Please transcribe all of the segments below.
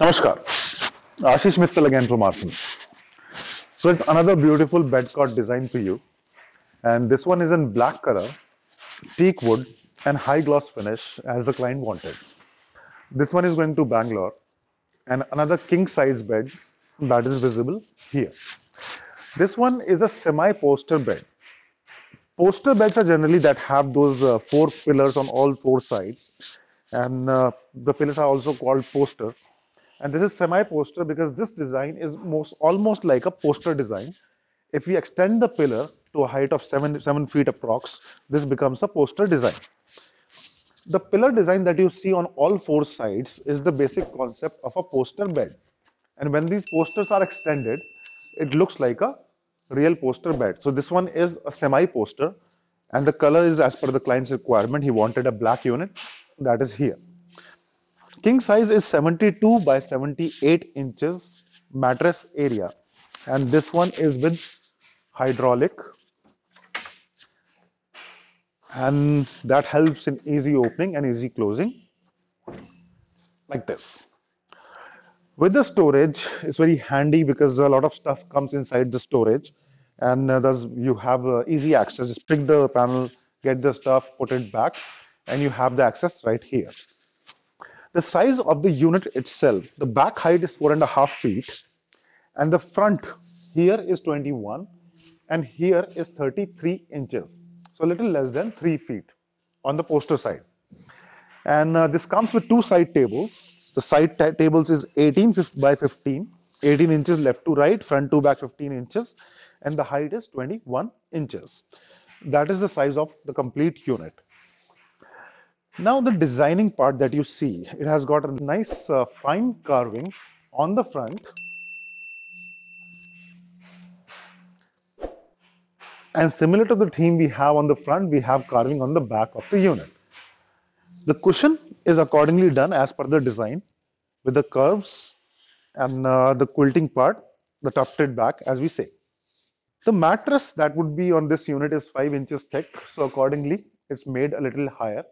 Namaskar, Ashish Mittal again from Arson. So it's another beautiful bed cot design for you. And this one is in black color, teak wood and high gloss finish as the client wanted. This one is going to Bangalore and another king size bed that is visible here. This one is a semi poster bed. Poster beds are generally that have those uh, four pillars on all four sides and uh, the pillars are also called poster and this is semi poster because this design is most almost like a poster design if we extend the pillar to a height of 7 7 feet approx this becomes a poster design the pillar design that you see on all four sides is the basic concept of a poster bed and when these posters are extended it looks like a real poster bed so this one is a semi poster and the color is as per the client's requirement he wanted a black unit that is here king size is 72 by 78 inches mattress area and this one is with hydraulic and that helps in easy opening and easy closing like this with the storage it's very handy because a lot of stuff comes inside the storage and uh, thus you have uh, easy access just pick the panel get the stuff put it back and you have the access right here the size of the unit itself, the back height is four and a half feet, and the front here is 21, and here is 33 inches. So a little less than three feet on the poster side. And uh, this comes with two side tables. The side tables is 18 by 15, 18 inches left to right, front to back 15 inches, and the height is 21 inches. That is the size of the complete unit. Now the designing part that you see, it has got a nice uh, fine carving on the front. And similar to the theme we have on the front, we have carving on the back of the unit. The cushion is accordingly done as per the design with the curves and uh, the quilting part, the tufted back as we say. The mattress that would be on this unit is 5 inches thick, so accordingly it's made a little higher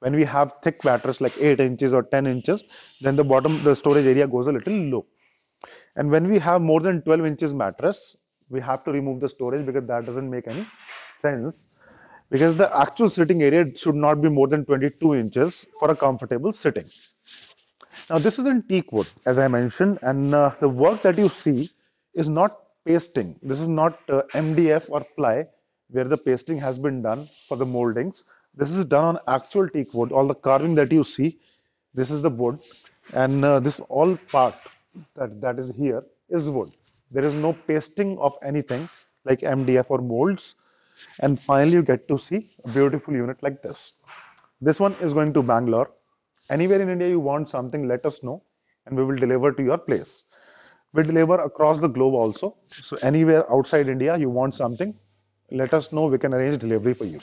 when we have thick mattress like 8 inches or 10 inches then the bottom the storage area goes a little low and when we have more than 12 inches mattress we have to remove the storage because that doesn't make any sense because the actual sitting area should not be more than 22 inches for a comfortable sitting. Now this is in teak wood as I mentioned and uh, the work that you see is not pasting. This is not uh, MDF or ply where the pasting has been done for the moldings. This is done on actual teak wood. All the carving that you see, this is the wood, and uh, this all part that that is here is wood. There is no pasting of anything like MDF or molds. And finally, you get to see a beautiful unit like this. This one is going to Bangalore. Anywhere in India you want something, let us know, and we will deliver to your place. We deliver across the globe also. So anywhere outside India you want something, let us know. We can arrange delivery for you.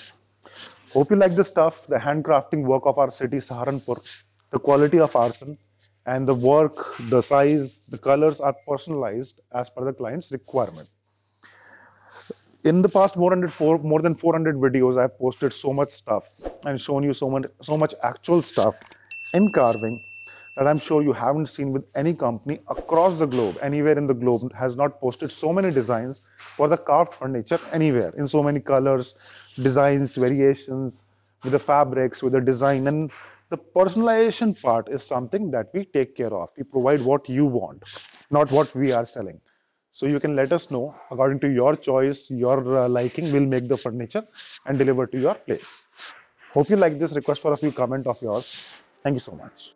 Hope you like the stuff, the handcrafting work of our city Saharanpur, the quality of arson, and the work, the size, the colors are personalized as per the client's requirement. In the past more than 400 videos, I've posted so much stuff and shown you so much, so much actual stuff in carving that I'm sure you haven't seen with any company across the globe, anywhere in the globe, has not posted so many designs for the carved furniture anywhere in so many colors, designs, variations, with the fabrics, with the design. And the personalization part is something that we take care of. We provide what you want, not what we are selling. So you can let us know according to your choice, your uh, liking, we'll make the furniture and deliver to your place. Hope you like this request for a few comment of yours. Thank you so much.